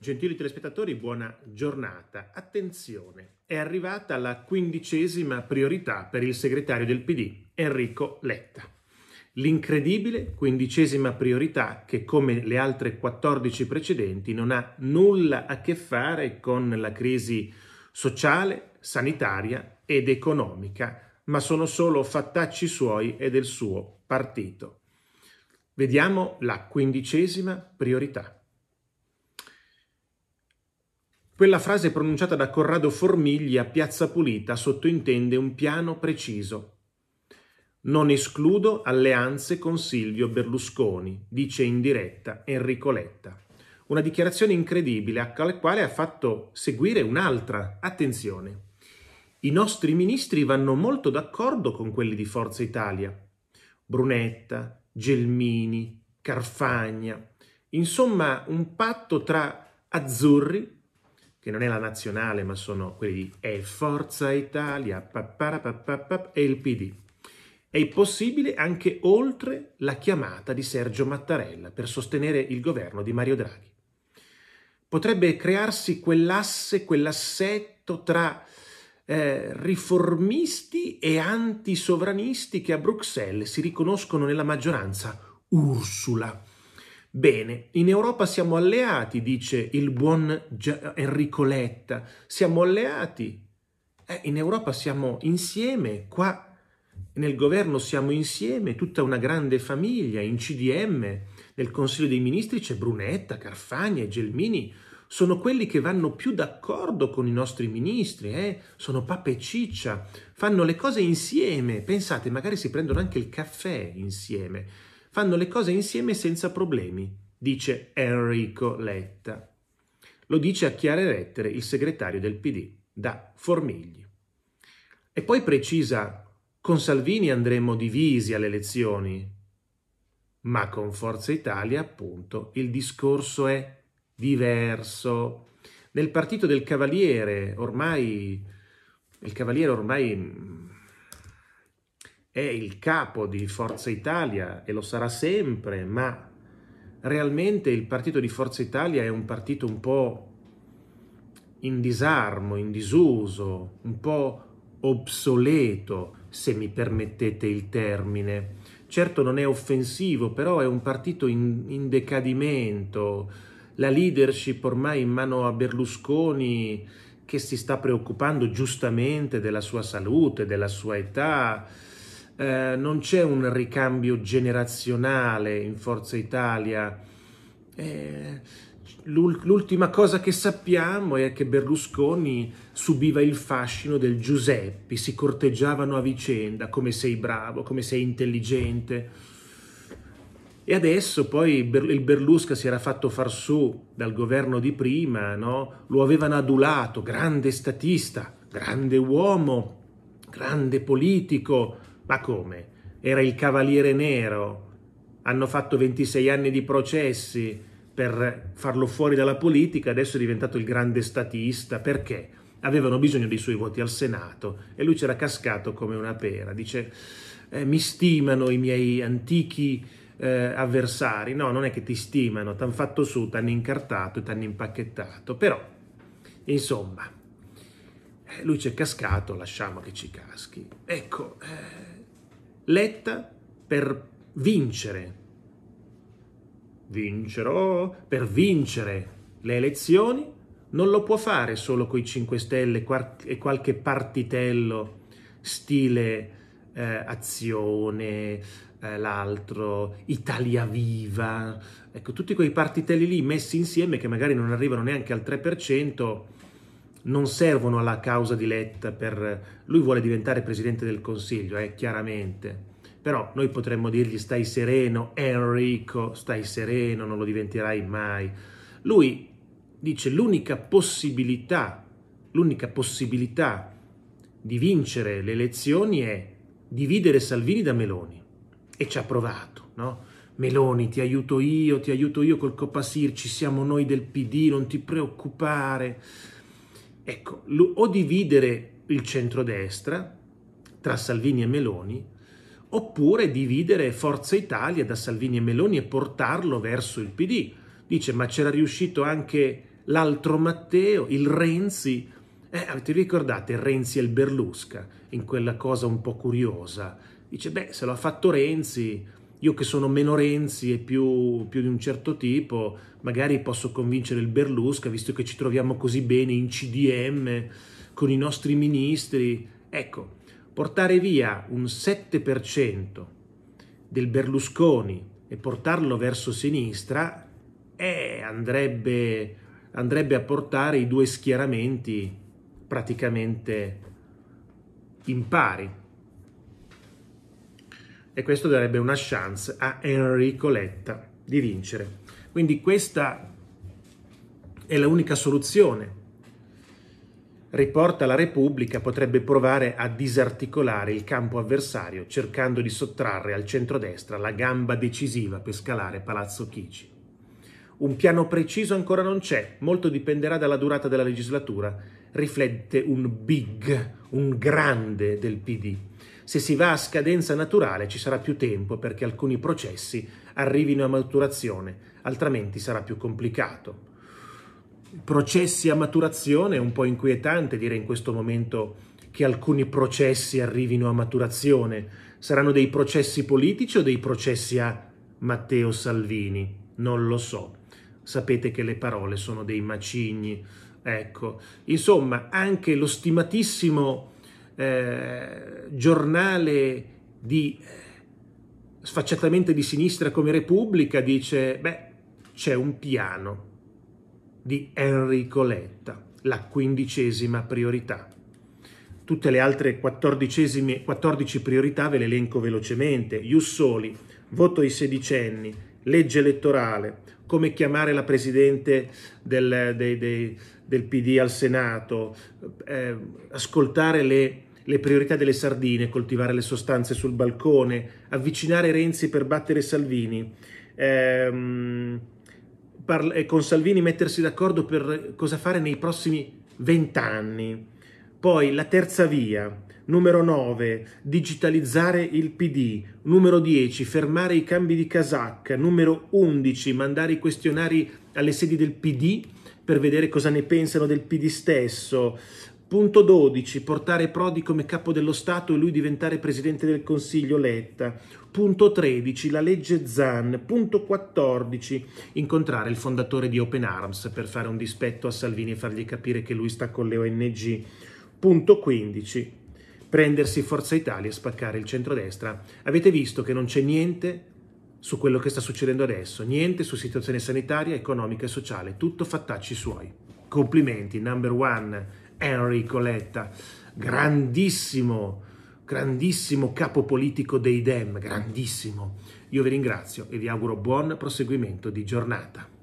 Gentili telespettatori, buona giornata. Attenzione, è arrivata la quindicesima priorità per il segretario del PD, Enrico Letta. L'incredibile quindicesima priorità che, come le altre 14 precedenti, non ha nulla a che fare con la crisi sociale, sanitaria ed economica, ma sono solo fattacci suoi e del suo partito. Vediamo la quindicesima priorità. Quella frase pronunciata da Corrado Formigli a Piazza Pulita sottointende un piano preciso. Non escludo alleanze con Silvio Berlusconi, dice in diretta Enrico Letta. Una dichiarazione incredibile alla quale ha fatto seguire un'altra. Attenzione. I nostri ministri vanno molto d'accordo con quelli di Forza Italia. Brunetta, Gelmini, Carfagna. Insomma, un patto tra azzurri che non è la nazionale, ma sono quelli di Forza Italia papapap, e il PD. È possibile anche oltre la chiamata di Sergio Mattarella per sostenere il governo di Mario Draghi. Potrebbe crearsi quell'asse, quell'assetto tra eh, riformisti e antisovranisti che a Bruxelles si riconoscono nella maggioranza Ursula Bene, in Europa siamo alleati, dice il buon Enrico Letta, siamo alleati. Eh, in Europa siamo insieme, qua nel governo siamo insieme, tutta una grande famiglia, in CDM, nel Consiglio dei Ministri c'è Brunetta, Carfagna e Gelmini, sono quelli che vanno più d'accordo con i nostri ministri, eh? sono pape e ciccia, fanno le cose insieme, pensate, magari si prendono anche il caffè insieme fanno le cose insieme senza problemi, dice Enrico Letta. Lo dice a chiare lettere il segretario del PD, da Formigli. E poi precisa, con Salvini andremo divisi alle elezioni, ma con Forza Italia appunto il discorso è diverso. Nel partito del Cavaliere ormai, il Cavaliere ormai è il capo di Forza Italia e lo sarà sempre, ma realmente il partito di Forza Italia è un partito un po' in disarmo, in disuso, un po' obsoleto, se mi permettete il termine. Certo non è offensivo, però è un partito in, in decadimento, la leadership ormai in mano a Berlusconi che si sta preoccupando giustamente della sua salute, della sua età, eh, non c'è un ricambio generazionale in Forza Italia. Eh, l'ultima cosa che sappiamo è che Berlusconi subiva il fascino del Giuseppi, si corteggiavano a vicenda, come sei bravo, come sei intelligente. E adesso poi il Berlusca si era fatto far su dal governo di prima, no? lo avevano adulato, grande statista, grande uomo, grande politico, ma come? Era il cavaliere nero. Hanno fatto 26 anni di processi per farlo fuori dalla politica, adesso è diventato il grande statista. Perché? Avevano bisogno dei suoi voti al Senato e lui c'era cascato come una pera. Dice, eh, mi stimano i miei antichi eh, avversari. No, non è che ti stimano, t'hanno fatto su, t'hanno incartato e t'hanno impacchettato. Però, insomma... Eh, lui c'è cascato, lasciamo che ci caschi. Ecco, eh, Letta per vincere, vincerò per vincere le elezioni, non lo può fare solo con i 5 Stelle e qualche partitello stile eh, azione, eh, l'altro, Italia Viva, ecco tutti quei partitelli lì messi insieme che magari non arrivano neanche al 3%, non servono alla causa diletta per... Lui vuole diventare presidente del Consiglio, eh, chiaramente. Però noi potremmo dirgli stai sereno, Enrico, stai sereno, non lo diventerai mai. Lui dice l'unica possibilità, l'unica possibilità di vincere le elezioni è dividere Salvini da Meloni. E ci ha provato, no? Meloni, ti aiuto io, ti aiuto io col Copasir, ci siamo noi del PD, non ti preoccupare. Ecco, o dividere il centrodestra tra Salvini e Meloni, oppure dividere Forza Italia da Salvini e Meloni e portarlo verso il PD. Dice, ma c'era riuscito anche l'altro Matteo, il Renzi. Eh, avete ricordate Renzi e il Berlusca, in quella cosa un po' curiosa? Dice, beh, se lo ha fatto Renzi, io che sono meno Renzi e più, più, di un certo tipo, magari posso convincere il Berlusca, visto che ci troviamo così bene in CDM con i nostri ministri. Ecco, portare via un 7% del Berlusconi e portarlo verso sinistra eh, andrebbe, andrebbe a portare i due schieramenti praticamente in pari e questo darebbe una chance a Enrico Letta di vincere. Quindi questa è l'unica soluzione. Riporta la Repubblica potrebbe provare a disarticolare il campo avversario cercando di sottrarre al centrodestra la gamba decisiva per scalare Palazzo Chigi. Un piano preciso ancora non c'è, molto dipenderà dalla durata della legislatura, riflette un big, un grande del PD. Se si va a scadenza naturale ci sarà più tempo perché alcuni processi arrivino a maturazione, altrimenti sarà più complicato. Processi a maturazione è un po' inquietante dire in questo momento che alcuni processi arrivino a maturazione. Saranno dei processi politici o dei processi a Matteo Salvini? Non lo so. Sapete che le parole sono dei macigni. Ecco, insomma, anche lo stimatissimo eh, giornale di, eh, sfacciatamente di sinistra come Repubblica dice, beh, c'è un piano di Enrico Letta, la quindicesima priorità. Tutte le altre quattordicesime 14 priorità ve le elenco velocemente. Jussoli, voto ai sedicenni, legge elettorale, come chiamare la presidente del, dei, dei, del PD al Senato, eh, ascoltare le le priorità delle sardine, coltivare le sostanze sul balcone, avvicinare Renzi per battere Salvini, ehm, par- eh, con Salvini mettersi d'accordo per cosa fare nei prossimi vent'anni. Poi la terza via, numero 9, digitalizzare il PD, numero 10, fermare i cambi di casacca, numero 11, mandare i questionari alle sedi del PD per vedere cosa ne pensano del PD stesso, Punto 12, portare Prodi come capo dello Stato e lui diventare presidente del Consiglio Letta. Punto 13, la legge Zan. Punto 14, incontrare il fondatore di Open Arms per fare un dispetto a Salvini e fargli capire che lui sta con le ONG. Punto 15, prendersi Forza Italia e spaccare il centrodestra. Avete visto che non c'è niente su quello che sta succedendo adesso, niente su situazione sanitaria, economica e sociale, tutto fattacci suoi. Complimenti, number one, Henry Coletta, grandissimo, grandissimo capo politico dei Dem, grandissimo. Io vi ringrazio e vi auguro buon proseguimento di giornata.